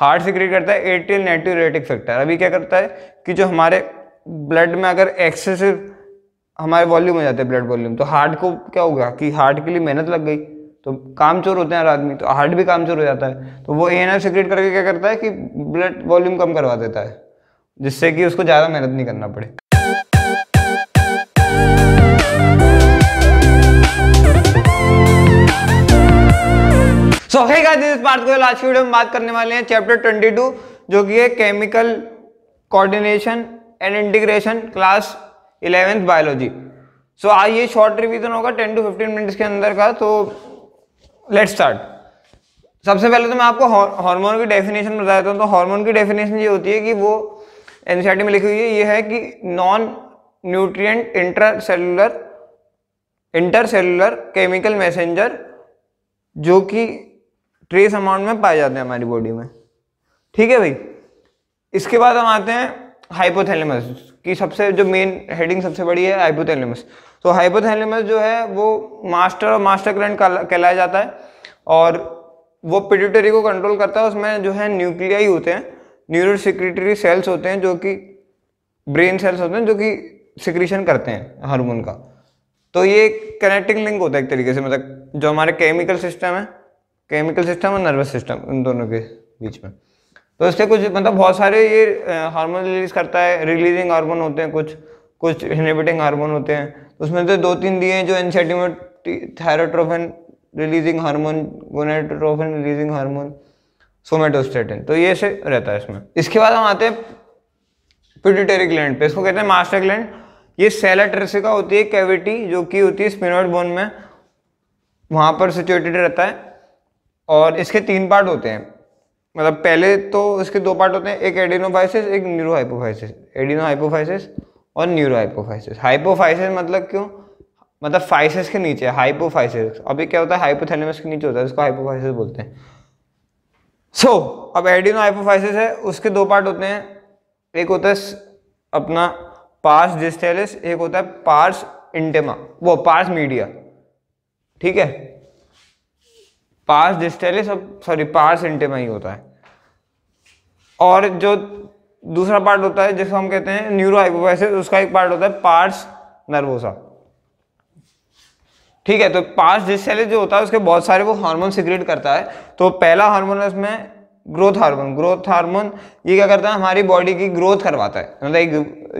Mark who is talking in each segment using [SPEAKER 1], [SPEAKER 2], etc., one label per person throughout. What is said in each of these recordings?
[SPEAKER 1] Heart secrete करता है eighteen एंटीरेटिक factor अभी क्या करता है कि जो हमारे ब्लड में अगर एक्सेसिव हमारे वॉल्यूम हो जाते हैं ब्लड वॉल्यूम तो हार्ट को क्या होगा कि हार्ट के लिए मेहनत लग गई तो काम चोर होते हैं हर आदमी तो हार्ट भी काम चोर हो जाता है तो वो ए एन सिक्रेट करके क्या करता है कि ब्लड वॉल्यूम कम करवा देता है जिससे कि उसको ज़्यादा मेहनत नहीं करना पड़े Thank you. So hey guys this Parth Goyal video में बात करने वाले हैं चैप्टर 22 जो कि है chemical coordination and integration class eleventh biology so आज ये शॉर्ट रिवीजन होगा 10 टू 15 मिनट्स के अंदर का तो लेट्स स्टार्ट सबसे पहले तो मैं आपको हार्मोन की डेफिनेशन बता देता हूँ तो हार्मोन की डेफिनेशन ये होती है कि वो एनसीआरटी में लिखी हुई है ये है कि non nutrient intracellular intercellular chemical messenger जो कि ट्रेस अमाउंट में पाए जाते हैं हमारी बॉडी में ठीक है भाई इसके बाद हम आते हैं हाइपोथैलेमस की सबसे जो मेन हेडिंग सबसे बड़ी है हाइपोथैलेमस तो हाइपोथैलेमस जो है वो मास्टर और मास्टर ग्रैंड कहलाया जाता है और वो पिट्यूटरी को कंट्रोल करता है उसमें जो है न्यूक्लियाई होते हैं न्यूरो सिक्रेटरी सेल्स होते हैं जो कि ब्रेन सेल्स होते हैं जो कि सिक्रीशन करते हैं हार्मोन का तो ये कनेक्टिंग लिंक होता है एक तरीके से मतलब जो हमारे केमिकल सिस्टम है केमिकल सिस्टम और नर्वस सिस्टम इन दोनों के बीच में तो इसके कुछ मतलब बहुत सारे ये हार्मोन रिलीज करता है रिलीजिंग हार्मोन होते हैं कुछ कुछ इनिबिटिंग हार्मोन होते हैं तो उसमें से दो तीन दिए हैं जो एनसेटिमेट thyrotrophin releasing hormone gonadotrophin releasing hormone somatostatin तो ये से रहता है इसमें इसके बाद हम आते हैं पिट्यूटरी ग्लैंड पे इसको कहते हैं मास्टर ग्लैंड ये सेला ट्रेसिका होती है कैविटी जो कि होती है स्पिनोइड बोन में वहाँ पर सिचुएटेड रहता है और इसके तीन पार्ट होते हैं मतलब पहले तो इसके दो पार्ट होते हैं एक एडिनोफाइसिस एक न्यूरोहाइपोफाइसिस एडिनोहाइपोफाइसिस और न्यूरोहाइपोफाइसिस हाइपोफाइसिस मतलब क्यों मतलब फाइसिस के नीचे हाइपोफाइसिस अभी क्या होता है हाइपोथैलेमस के नीचे होता है इसको हाइपोफाइसिस बोलते हैं सो so, अब एडिनोहाइपोफाइसिस है उसके दो पार्ट होते हैं एक होता है अपना पार्स डिस्टेलिस एक होता है पार्स इंटेमा वो पार्स मीडिया ठीक है पार्स डिस्टेलिस और सॉरी पार्स इंटिमा ही होता है और जो दूसरा पार्ट होता है जिसको हम कहते हैं न्यूरो उसका एक पार्ट होता है पार्स नर्वोसा ठीक है तो पार्स डिस्टेलिस जो होता है उसके बहुत सारे वो हार्मोन सिक्रेट करता है तो पहला हार्मोन है उसमें ग्रोथ हार्मोन ग्रोथ हार्मोन ये क्या करता है हमारी बॉडी की ग्रोथ करवाता है मतलब एक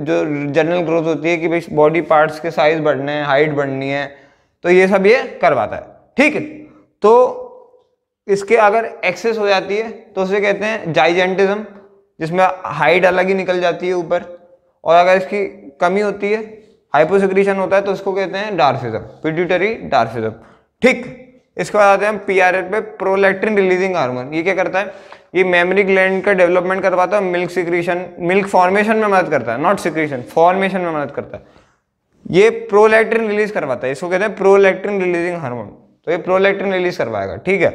[SPEAKER 1] जो जनरल ग्रोथ होती है कि भाई बॉडी पार्ट्स के साइज बढ़ने हैं हाइट बढ़नी है तो ये सब ये करवाता है ठीक है तो इसके अगर एक्सेस हो जाती है तो उसे कहते हैं जाइजेंटिज्म जिसमें हाइट अलग ही निकल जाती है ऊपर और अगर इसकी कमी होती है हाइपोसिक्रीशन होता है तो उसको कहते हैं डार्फिज्म पिट्यूटरी डार्फिज्म ठीक इसके बाद आते हैं पी आर एफ पे प्रोलेक्ट्रिन रिलीजिंग हार्मोन ये क्या करता है ये मेमरी ग्लैंड का डेवलपमेंट करवाता है मिल्क सिक्रीशन मिल्क फॉर्मेशन में मदद करता है नॉट सिक्रीशन फॉर्मेशन में मदद करता है ये प्रोलेक्ट्रिन रिलीज करवाता है इसको कहते हैं प्रोलेक्ट्रिन रिलीजिंग हार्मोन तो ये प्रोलेक्ट्रिन रिलीज करवाएगा ठीक है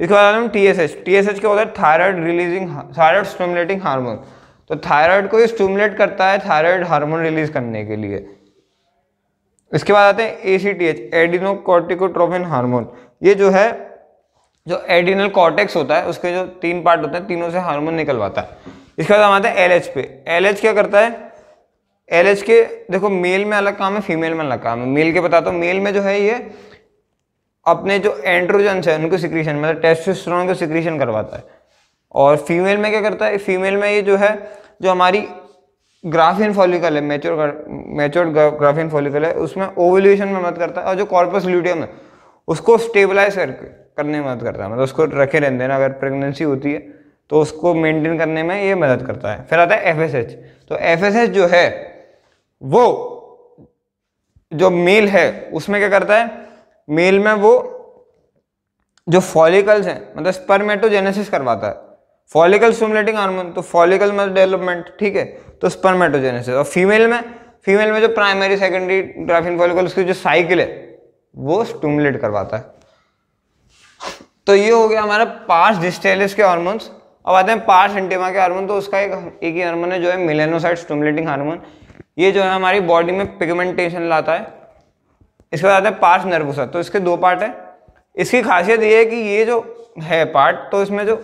[SPEAKER 1] इसके बाद हम T S H T S H क्या होता है thyroid releasing thyroid stimulating hormone तो थायराइड को ये स्टिमुलेट करता है थायराइड हार्मोन रिलीज करने के लिए इसके बाद आते हैं A C T H adrenocorticotrophin hormone ये जो है जो एडिनल कॉर्टेक्स होता है उसके जो तीन पार्ट होते हैं तीनों से हार्मोन निकलवाता है इसके बाद हम आते हैं एल एच पे एल एच क्या करता है एल एच के देखो मेल में अलग काम है फीमेल में अलग काम है मेल के बताता तो, हूँ मेल में जो है ये अपने जो एंड्रोजन्स हैं उनको सिक्रीशन मतलब टेस्टोस्टेरोन को सिक्रीशन करवाता है और फीमेल में क्या करता है फीमेल में ये जो है जो हमारी ग्राफिन फॉलिकल है मेच्योर मेच्योर ग्राफिन फॉलिकल है उसमें ओवल्यूशन में मदद करता है और जो कॉर्पस ल्यूटियम है उसको स्टेबलाइज करके करने में मदद करता है मतलब उसको रखे रहने देना अगर प्रेगनेंसी होती है तो उसको मेनटेन करने में ये मदद करता है फिर आता है एफ तो एफ जो है वो जो मेल है उसमें क्या करता है मेल में वो जो फॉलिकल्स हैं मतलब स्पर्मेटोजेनेसिस करवाता है फॉलिकल स्टमुलेटिंग हार्मोन तो फॉलिकल मतलब डेवलपमेंट ठीक है तो स्पर्मेटोजेनेसिस और फीमेल में फीमेल में जो प्राइमरी सेकेंडरी ग्राफिन फॉलिकल उसकी जो साइकिल है वो स्टूमुलेट करवाता है तो ये हो गया हमारा पार्स डिस्टेलिस के हार्मोन्स अब आते हैं पार्स एंटीमा के हार्मोन तो उसका एक एक ही हार्मोन है जो है मिलेनोसाइड स्टूमलेटिंग हार्मोन ये जो है हमारी बॉडी में पिगमेंटेशन लाता है इसके बाद आता है पार्स नर्वोसा तो इसके दो पार्ट है इसकी खासियत ये है कि ये जो है पार्ट तो इसमें जो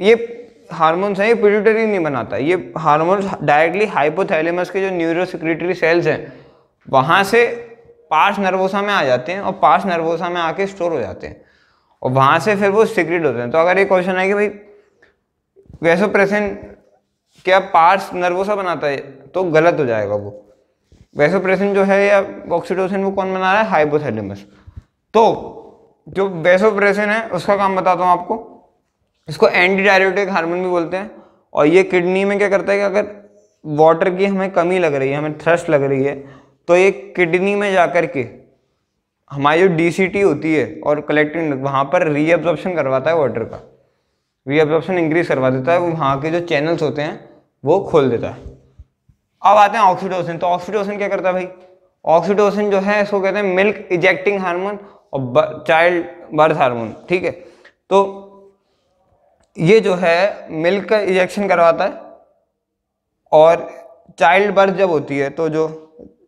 [SPEAKER 1] ये हारमोन्स हैं ये पिट्यूटरी नहीं बनाता ये हारमोन्स डायरेक्टली हाइपोथैलेमस के जो न्यूरोसिक्रेटरी सेल्स हैं वहाँ से पार्स नर्वोसा में आ जाते हैं और पार्स नर्वोसा में आके स्टोर हो जाते हैं और वहाँ से फिर वो सिक्रेट होते हैं तो अगर ये क्वेश्चन है कि भाई वैसो प्रेसेंट क्या पार्स नर्वोसा बनाता है तो गलत हो जाएगा वो वैसोप्रेसिन जो है या ऑक्सीडोसिन वो कौन बना रहा है हाइपोथैलेमस तो जो वैसोप्रेसिन है उसका काम बताता हूँ आपको इसको एंटी डायरेटिक हारमोन भी बोलते हैं और ये किडनी में क्या करता है कि अगर वाटर की हमें कमी लग रही है हमें थ्रस्ट लग रही है तो ये किडनी में जा के हमारी जो डी होती है और कलेक्टिंग वहाँ पर रीअब्जॉर्प्शन करवाता है वाटर का रीअब्जॉर्प्शन इंक्रीज करवा देता है वो वहाँ के जो चैनल्स होते हैं वो खोल देता है अब आते हैं ऑक्सीटोसिन तो ऑक्सीटोसिन क्या करता है भाई ऑक्सीटोसिन जो है इसको कहते हैं मिल्क इजेक्टिंग हार्मोन और चाइल्ड बर्थ हार्मोन ठीक है तो ये जो है मिल्क का इजेक्शन करवाता है और चाइल्ड बर्थ जब होती है तो जो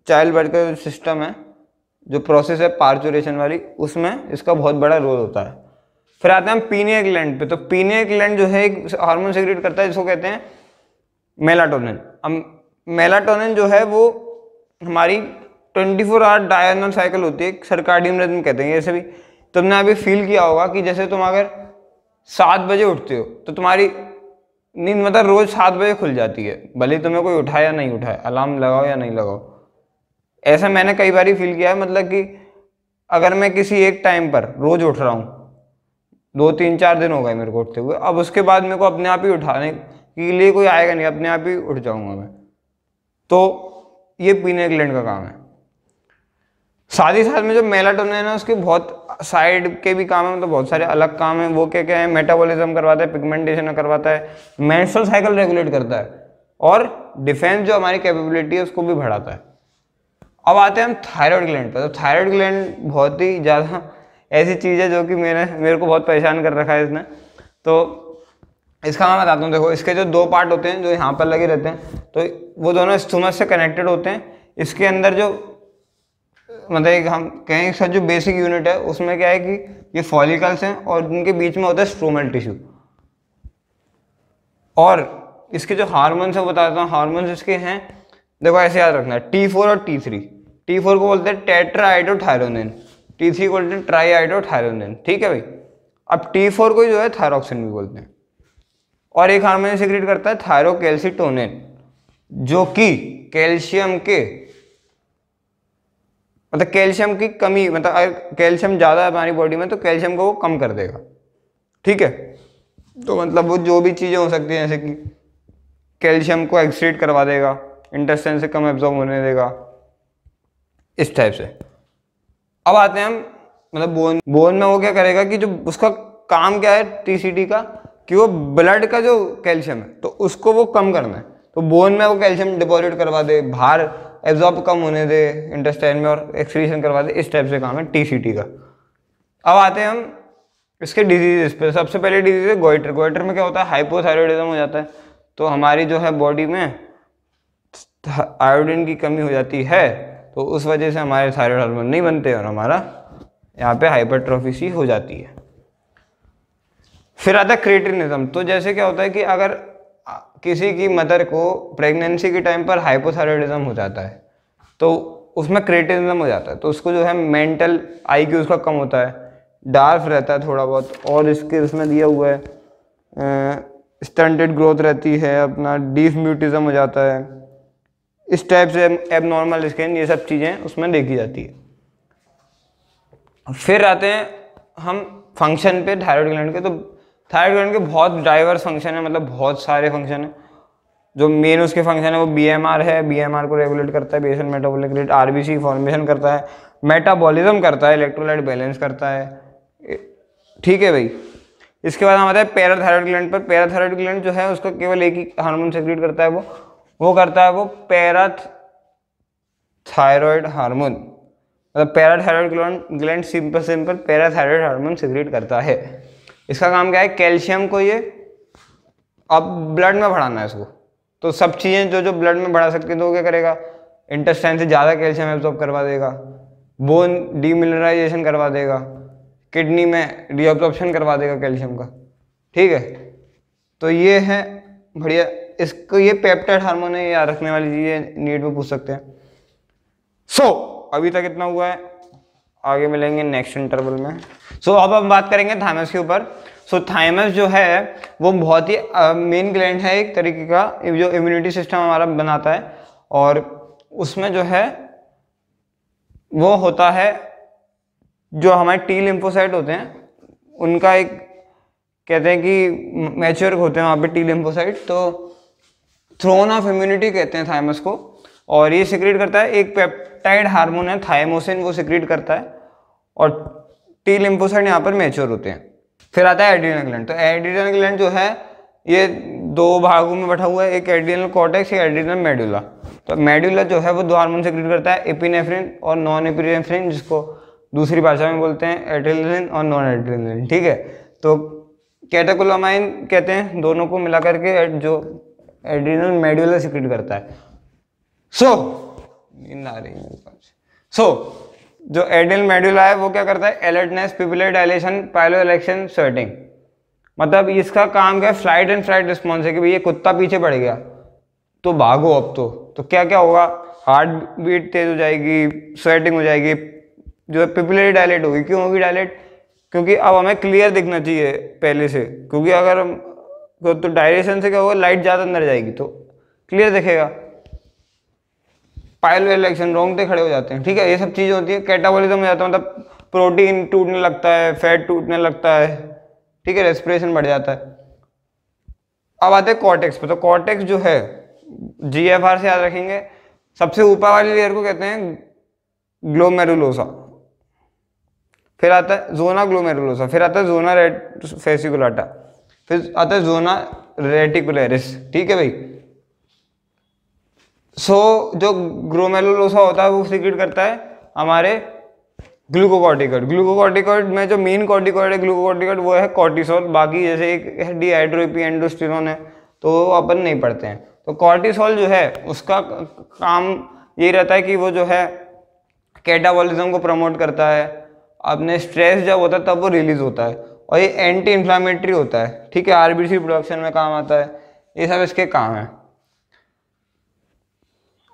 [SPEAKER 1] चाइल्ड बर्थ का जो सिस्टम है जो प्रोसेस है पार्चुरेशन वाली उसमें इसका बहुत बड़ा रोल होता है फिर आते हैं पीनिया लैंड पे तो पीनिया लैंड जो है एक हार्मोन सिक्रेट करता है जिसको कहते हैं मेलाटोनिन अब मेलाटोनिन जो है वो हमारी 24 फोर आवर डायनल साइकिल होती है सरकार कहते हैं जैसे भी तुमने अभी फील किया होगा कि जैसे तुम अगर सात बजे उठते हो तो तुम्हारी नींद मतलब रोज़ सात बजे खुल जाती है भले तुम्हें कोई उठाए या नहीं उठाए अलार्म लगाओ या नहीं लगाओ ऐसा मैंने कई बार फील किया है मतलब कि अगर मैं किसी एक टाइम पर रोज़ उठ रहा हूँ दो तीन चार दिन हो गए मेरे को उठते हुए अब उसके बाद मेरे को अपने आप ही उठाने के लिए कोई आएगा नहीं अपने आप ही उठ जाऊँगा मैं तो ये पीने ग्लैंड का काम है साथ ही साथ में जो मेलाटोनिन है ना उसके बहुत साइड के भी काम है मतलब बहुत सारे अलग काम है वो क्या क्या है मेटाबॉलिज्म करवाता है पिगमेंटेशन करवाता है मैंसल साइकिल रेगुलेट करता है और डिफेंस जो हमारी कैपेबिलिटी है उसको भी बढ़ाता है अब आते हैं हम थायराइड ग्लैंड पर तो थायराइड ग्लैंड बहुत ही ज़्यादा ऐसी चीज़ है जो कि मेरे मेरे को बहुत परेशान कर रखा है इसने तो इसका मैं बताता हूँ देखो इसके जो दो पार्ट होते हैं जो यहाँ पर लगे रहते हैं तो वो दोनों स्थूमस से कनेक्टेड होते हैं इसके अंदर जो मतलब एक हम कहें सर जो बेसिक यूनिट है उसमें क्या है कि ये फॉलिकल्स हैं और उनके बीच में होता है स्ट्रोमल टिश्यू और इसके जो हारमोन्स है बताता हूँ हारमोन्स इसके हैं देखो ऐसे याद रखना टी फोर और टी थ्री टी फोर को बोलते हैं टेट्राइडोथायरोनिन टी थ्री को बोलते हैं ट्राई आइडो ट्राईआइडोथायरोनिन ठीक है भाई अब टी फोर को जो है थायरोक्सिन भी बोलते हैं और एक हार्मोन सिक्रिएट करता है थायरोकेल्सिटोनिन जो कि कैल्शियम के मतलब कैल्शियम की कमी मतलब अगर कैल्शियम ज़्यादा है हमारी बॉडी में तो कैल्शियम को वो कम कर देगा ठीक है तो मतलब वो जो भी चीज़ें हो सकती हैं जैसे कि कैल्शियम को एक्सट्रेट करवा देगा इंटेस्टाइन से कम एब्जॉर्ब होने देगा इस टाइप से अब आते हैं हम मतलब बोन बोन में वो क्या करेगा कि जो उसका काम क्या है टी का कि वो ब्लड का जो कैल्शियम है तो उसको वो कम करना है तो बोन में वो कैल्शियम डिपॉजिट करवा दे बाहर एब्जॉर्ब कम होने दे इंटेस्टाइन में और एक्सक्रीशन करवा दे इस टाइप से काम है टीसीटी का अब आते हैं हम इसके डिजीज पे सबसे पहले डिजीज है गोइटर गोइटर में क्या होता है हाइपोथायरॉयडिज्म हो जाता है तो हमारी जो है बॉडी में आयोडीन की कमी हो जाती है तो उस वजह से हमारे थायराइड हार्मोन नहीं बनते और हमारा यहाँ पे हाइपरट्रॉफी सी हो जाती है फिर आता है क्रिएटिनिज्म तो जैसे क्या होता है कि अगर किसी की मदर को प्रेगनेंसी के टाइम पर हाइपोथायरॉयडिज्म हो जाता है तो उसमें क्रेटिनिज्म हो जाता है तो उसको जो है मेंटल आई की उसका कम होता है डार्फ रहता है थोड़ा बहुत और इसके उसमें दिया हुआ है स्टंटेड ग्रोथ रहती है अपना डीफ म्यूटिज्म हो जाता है इस टाइप से एबनॉर्मल स्किन ये सब चीज़ें उसमें देखी जाती है फिर आते हैं हम फंक्शन पे थायराइड ग्लैंड के तो थायराइड ग्लैंड के बहुत डाइवर्स फंक्शन है मतलब बहुत सारे फंक्शन है जो मेन उसके फंक्शन है वो बी है बी को रेगुलेट करता है बेसन मेटाबोलिक रेट आर फॉर्मेशन करता है मेटाबॉलिज्म करता है इलेक्ट्रोलाइट बैलेंस करता है ठीक है भाई इसके बाद हम आता है पैराथायरॉयड ग्लैंड पर पैराथायरॉयड ग्लैंड जो है उसको केवल एक ही हार्मोन सेक्रेट करता है वो वो करता है वो पैराथायरॉयड हार्मोन मतलब parathyroid gland simple simple parathyroid hormone secrete करता है इसका काम क्या है कैल्शियम को ये अब ब्लड में बढ़ाना है इसको तो सब चीज़ें जो जो ब्लड में बढ़ा सकती हैं तो वो क्या करेगा इंटेस्टाइन से ज़्यादा कैल्शियम एब्जॉर्ब करवा देगा बोन डीमिनराइजेशन करवा देगा किडनी में रीऑब्जॉर्प्शन करवा देगा कैल्शियम का ठीक है तो ये है बढ़िया इसको ये पेप्टाइड हार्मोन है याद रखने वाली चीज़ें नीट में पूछ सकते हैं सो so, अभी तक इतना हुआ है आगे मिलेंगे नेक्स्ट इंटरवल में सो so, अब हम बात करेंगे थाइमस के ऊपर सो so, थाइमस जो है वो बहुत ही मेन uh, ग्लैंड है एक तरीके का जो इम्यूनिटी सिस्टम हमारा बनाता है और उसमें जो है वो होता है जो हमारे टी लिम्फोसाइट होते हैं उनका एक कहते हैं कि मैच्योर होते हैं वहाँ पे टी लिम्फोसाइट तो थ्रोन ऑफ इम्यूनिटी कहते हैं थाइमस को और ये सिक्रीट करता है एक पेप्टाइड हार्मोन है थाइमोसिन वो सिक्रीट करता है और टी लिम्फोसाइट यहाँ पर मेच्योर होते हैं फिर आता है एड्रिनल ग्लैंड तो एड्रिनल ग्लैंड जो है ये दो भागों में बैठा हुआ है एक एड्रिनल कॉटेक्स एक एड्रिनल मेडुला तो मेडुला जो है वो दो हार्मोन सेक्रेट करता है एपिनेफ्रिन और नॉन एपिनेफ्रिन जिसको दूसरी भाषा में बोलते हैं एड्रेनलिन और नॉन एड्रेनलिन ठीक है तो कैटाकोलामाइन कहते हैं दोनों को मिला करके जो एड्रिनल मेडुला सिक्रेट करता है सो so, नींद आ रही है सो so, जो एडिल मेडुला है वो क्या करता है alertness pupillary dilation piloerection sweating मतलब इसका काम क्या है फ्लाइट एंड फ्लाइट रिस्पॉन्स है कि भाई ये कुत्ता पीछे पड़ गया तो भागो अब तो तो क्या क्या होगा हार्ट बीट तेज हो जाएगी स्वेटिंग हो जाएगी जो है पिपुलरी डायलेट होगी क्यों होगी डायलेट क्योंकि अब हमें क्लियर दिखना चाहिए पहले से क्योंकि अगर तो डायरेक्शन से क्या होगा लाइट ज़्यादा अंदर जाएगी तो क्लियर दिखेगा पायल रिलेक्शन रोंगटे खड़े हो जाते हैं ठीक है ये सब चीज़ें होती है कैटाबॉलिज्म हो जाता है मतलब प्रोटीन टूटने लगता है फैट टूटने लगता है ठीक है रेस्पिरेशन बढ़ जाता है अब आते हैं कॉटेक्स पे तो कॉटेक्स जो है जी एफ आर से याद रखेंगे सबसे ऊपर वाली लेयर को कहते हैं ग्लोमेरुलोसा फिर आता है जोना ग्लोमेरुलोसा फिर आता है जोना रेट फेसिकुलाटा फिर आता है जोना रेटिकुलरिस ठीक है भाई सो जो ग्रोमेलोलोसा होता है वो सिक्रिट करता है हमारे ग्लूकोकॉर्टिकॉइड ग्लूकोकॉर्टिकॉइड में जो मेन कॉर्टिकॉइड है ग्लूकोकॉर्टिकॉइड वो है कॉर्टिसोल बाकी जैसे एक डिहाइड्रोपी डीहाइड्रोपी एंडोस्टिरोन है तो वो अपन नहीं पढ़ते हैं तो कॉर्टिसोल जो है उसका काम ये रहता है कि वो जो है कैटाबॉलिज्म को प्रमोट करता है अपने स्ट्रेस जब होता है तब वो रिलीज होता है और ये एंटी इन्फ्लामेटरी होता है ठीक है आरबीसी प्रोडक्शन में काम आता है ये सब इसके काम हैं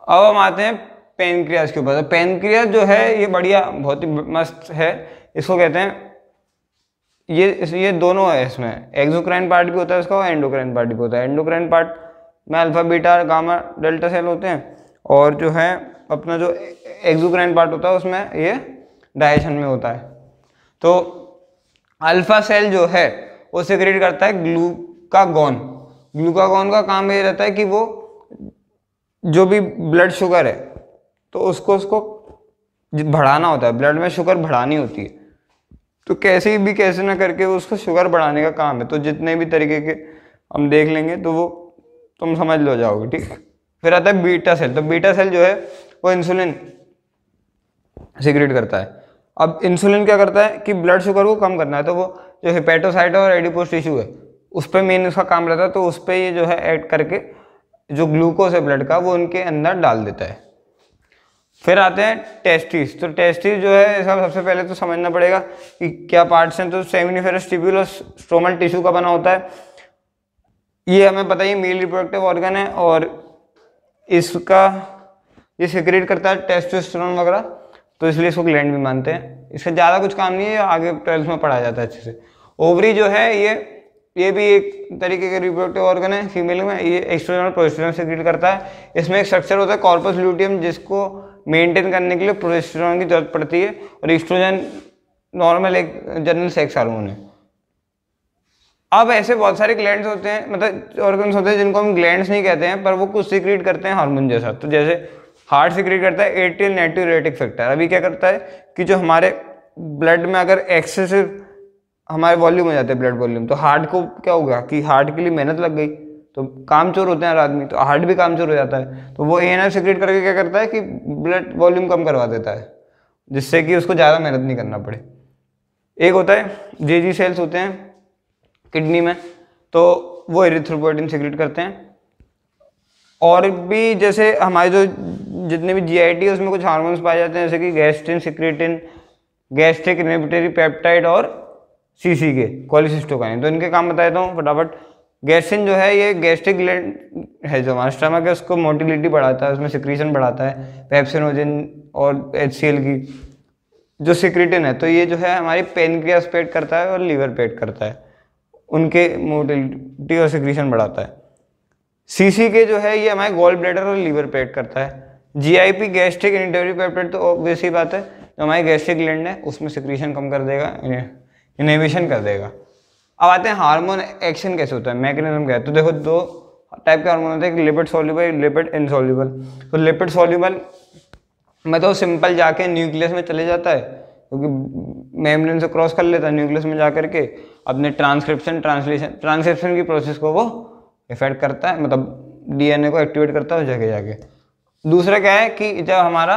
[SPEAKER 1] अब हम आते हैं पेनक्रियाज के ऊपर तो पेनक्रियाज जो है ये बढ़िया बहुत ही मस्त है इसको कहते हैं ये ये दोनों है इसमें एक्जोक्राइन पार्ट भी होता है इसका और एंडोक्राइन पार्ट भी होता है एंडोक्राइन पार्ट में alpha beta gamma delta cell होते हैं और जो है अपना जो एक्जोक्राइन पार्ट होता है उसमें ये डाइजेशन में होता है तो अल्फा सेल जो है वो सिक्रेट करता है ग्लूकागॉन ग्लूकागॉन का काम ये रहता है कि वो जो भी ब्लड शुगर है तो उसको उसको बढ़ाना होता है ब्लड में शुगर बढ़ानी होती है तो कैसे भी कैसे ना करके उसको शुगर बढ़ाने का काम है तो जितने भी तरीके के हम देख लेंगे तो वो तुम समझ लो जाओगे ठीक फिर आता है बीटा सेल तो बीटा सेल जो है वो इंसुलिन सिक्रेट करता है अब इंसुलिन क्या करता है कि ब्लड शुगर को कम करना है तो वो जो हिपेटोसाइट और एडिपोस टिश्यू है उस पर मेन उसका काम रहता है तो उस पर ये जो है ऐड करके जो ग्लूकोज है ब्लड का वो उनके अंदर डाल देता है फिर आते हैं टेस्टिस तो टेस्टिस जो है इसका सबसे पहले तो समझना पड़ेगा कि क्या पार्ट्स हैं तो सेमिनिफेरस टिब्यूल और स्ट्रोमल टिश्यू का बना होता है ये हमें पता ही मेल रिप्रोडक्टिव ऑर्गन है और इसका ये सिक्रेट करता है टेस्टोस्टेरोन वगैरह तो इसलिए इसको ग्लैंड भी मानते हैं इससे ज़्यादा कुछ काम नहीं है आगे ट्वेल्थ में पढ़ा जाता है अच्छे से ओवरी जो है ये ये भी एक तरीके के रिप्रोडक्टिव ऑर्गन है फीमेल में ये एक्सट्रोजन और से सीक्रेट करता है इसमें एक स्ट्रक्चर होता है कॉर्पस ल्यूटियम जिसको मेंटेन करने के लिए प्रोजेस्टेरॉन की जरूरत पड़ती है और एक्सट्रोजन नॉर्मल एक जनरल सेक्स हार्मोन है अब ऐसे बहुत सारे ग्लैंड होते हैं मतलब ऑर्गन्स होते हैं जिनको हम ग्लैंड नहीं कहते हैं पर वो कुछ सीक्रेट करते हैं हार्मोन जैसा तो जैसे हार्ट सीक्रेट करता है एटील रेटिक फैक्टर अभी क्या करता है कि जो हमारे ब्लड में अगर एक्सेसिव हमारे वॉल्यूम हो जाते हैं ब्लड वॉल्यूम तो हार्ट को क्या होगा कि हार्ट के लिए मेहनत लग गई तो कामचोर होते हैं हर आदमी तो हार्ट भी कामचोर हो जाता है तो वो ए एन सिक्रेट करके क्या करता है कि ब्लड वॉल्यूम कम करवा देता है जिससे कि उसको ज़्यादा मेहनत नहीं करना पड़े एक होता है जे जी सेल्स होते हैं किडनी में तो वो एरिथ्रोपोटिन सिक्रेट करते हैं और भी जैसे हमारे जो जितने भी जी आई टी है उसमें कुछ हार्मोन्स पाए जाते हैं जैसे कि gastrin secretin gastric inhibitory peptide और सीसी के कोलिसिस्टोकाइन तो इनके काम बता देता हूँ फटाफट गैसिन जो है ये गैस्ट्रिक ग्लैंड है जो हमारा स्टमक है उसको मोटिलिटी बढ़ाता है उसमें सिक्रीशन बढ़ाता है पेप्सिनोजिन और एच की जो सिक्रिटिन है तो ये जो है हमारी पेनक्रियास पेट करता है और लीवर पेट करता है उनके मोटिलिटी और सिक्रीशन बढ़ाता है सीसी के जो है ये हमारे गोल ब्लेडर और लीवर पेट करता है जीआईपी गैस्ट्रिक इंटरव्यू पेप्टाइड तो ऑब्वियस ही बात है जो हमारी गैस्ट्रिक ग्लैंड है उसमें सिक्रीशन कम कर देगा इनहिबिशन कर देगा अब आते हैं हार्मोन एक्शन कैसे होता है मैकेनिज्म क्या है तो देखो दो टाइप के हार्मोन होते हैं लिपिड सोल्यूबल लिपिड इनसोल्यूबल तो लिपिड सोल्यूबल में तो सिंपल जाके न्यूक्लियस में चले जाता है क्योंकि मेम्ब्रेन से क्रॉस कर लेता है न्यूक्लियस में जा करके अपने ट्रांसक्रिप्शन ट्रांसलेशन ट्रांसक्रिप्शन की प्रोसेस को वो इफेक्ट करता है मतलब डीएनए को एक्टिवेट करता है जगह जाके दूसरा क्या है कि जब हमारा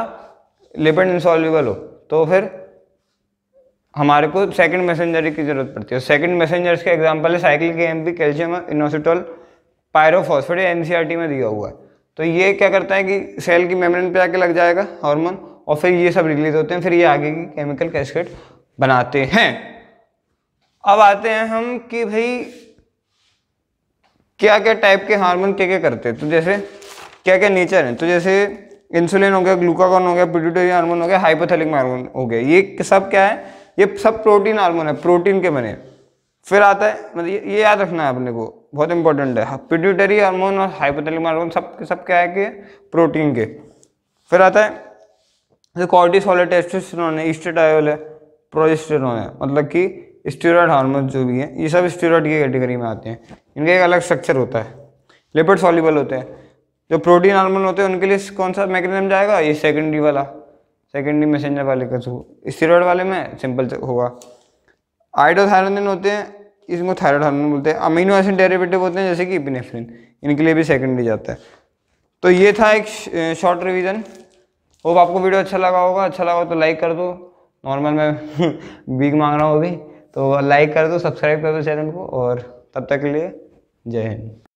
[SPEAKER 1] लिपिड इंसॉल्यूबल हो तो फिर हमारे को सेकंड मैसेंजर की ज़रूरत पड़ती है सेकंड मैसेंजर्स के एग्जांपल है साइकिल के एम कैल्शियम इनोसिटोल पायरोफॉस्फेट एन में दिया हुआ है तो ये क्या करता है कि सेल की मेम्ब्रेन पे आके लग जाएगा हार्मोन और फिर ये सब रिलीज होते हैं फिर ये आगे की केमिकल कैसकेट बनाते हैं अब आते हैं हम कि भाई क्या क्या टाइप के हार्मोन क्या क्या करते हैं तो जैसे क्या क्या नेचर है तो जैसे इंसुलिन हो गया ग्लूकागॉन हो गया पिट्यूटरी हार्मोन हो गया हाइपोथेलिक हार्मोन हो गया ये सब क्या है ये सब प्रोटीन हार्मोन है प्रोटीन के बने फिर आता है मतलब ये, याद रखना है अपने को बहुत इंपॉर्टेंट है पिट्यूटरी हार्मोन और हाइपोथैलेमस हार्मोन सब सब क्या है कि प्रोटीन के फिर आता है जैसे कॉर्टिसोल है टेस्टोस्टेरोन है ईस्टेटायोल है प्रोजेस्टेरोन है मतलब कि स्टीरोड हार्मोन जो भी हैं ये सब स्टीरोड की कैटेगरी में आते हैं इनका एक अलग स्ट्रक्चर होता है लिपिड सॉल्यूबल होते हैं जो प्रोटीन हार्मोन होते हैं उनके लिए कौन सा मैकेनिज्म जाएगा ये सेकेंडरी वाला सेकेंडरी मैसेंजर वाले के थ्रू स्टीरोड वाले में सिंपल होगा आइडोथायरोनिन होते हैं इसको थायराइड हार्मोन बोलते हैं अमीनो एसिड डेरिवेटिव होते हैं जैसे कि इपिनेफ्रिन इनके लिए भी सेकेंडरी जाता है तो ये था एक शॉर्ट रिवीजन होप आपको वीडियो अच्छा लगा होगा अच्छा लगा हो तो लाइक कर दो नॉर्मल मैं बीक मांग रहा हूँ अभी तो लाइक कर दो सब्सक्राइब कर दो चैनल को और तब तक के लिए जय हिंद